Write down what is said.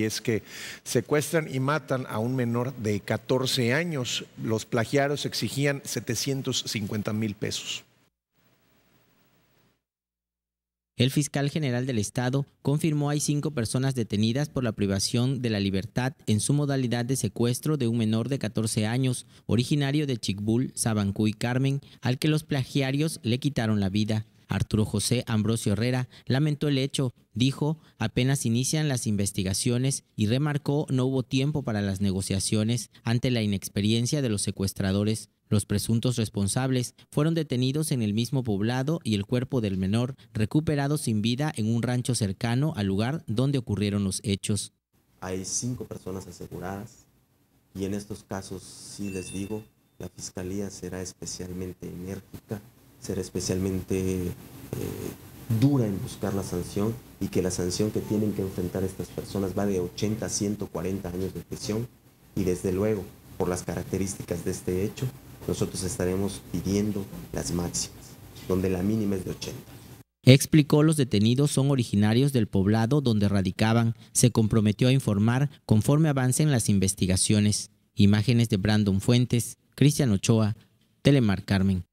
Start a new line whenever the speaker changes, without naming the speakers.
y es que secuestran y matan a un menor de 14 años. Los plagiarios exigían 750 mil pesos.
El fiscal general del Estado confirmó hay cinco personas detenidas por la privación de la libertad en su modalidad de secuestro de un menor de 14 años, originario de Chicbul, Sabancú y Carmen, al que los plagiarios le quitaron la vida. Arturo José Ambrosio Herrera lamentó el hecho, dijo, apenas inician las investigaciones y remarcó no hubo tiempo para las negociaciones ante la inexperiencia de los secuestradores. Los presuntos responsables fueron detenidos en el mismo poblado y el cuerpo del menor recuperado sin vida en un rancho cercano al lugar donde ocurrieron los hechos.
Hay cinco personas aseguradas y en estos casos si les digo, la Fiscalía será especialmente enérgica ser especialmente eh, dura en buscar la sanción y que la sanción que tienen que enfrentar estas personas va de 80 a 140 años de prisión y desde luego por las características de este hecho nosotros estaremos pidiendo las máximas, donde la mínima es de 80.
Explicó los detenidos son originarios del poblado donde radicaban. Se comprometió a informar conforme avancen las investigaciones. Imágenes de Brandon Fuentes, Cristian Ochoa, Telemar Carmen.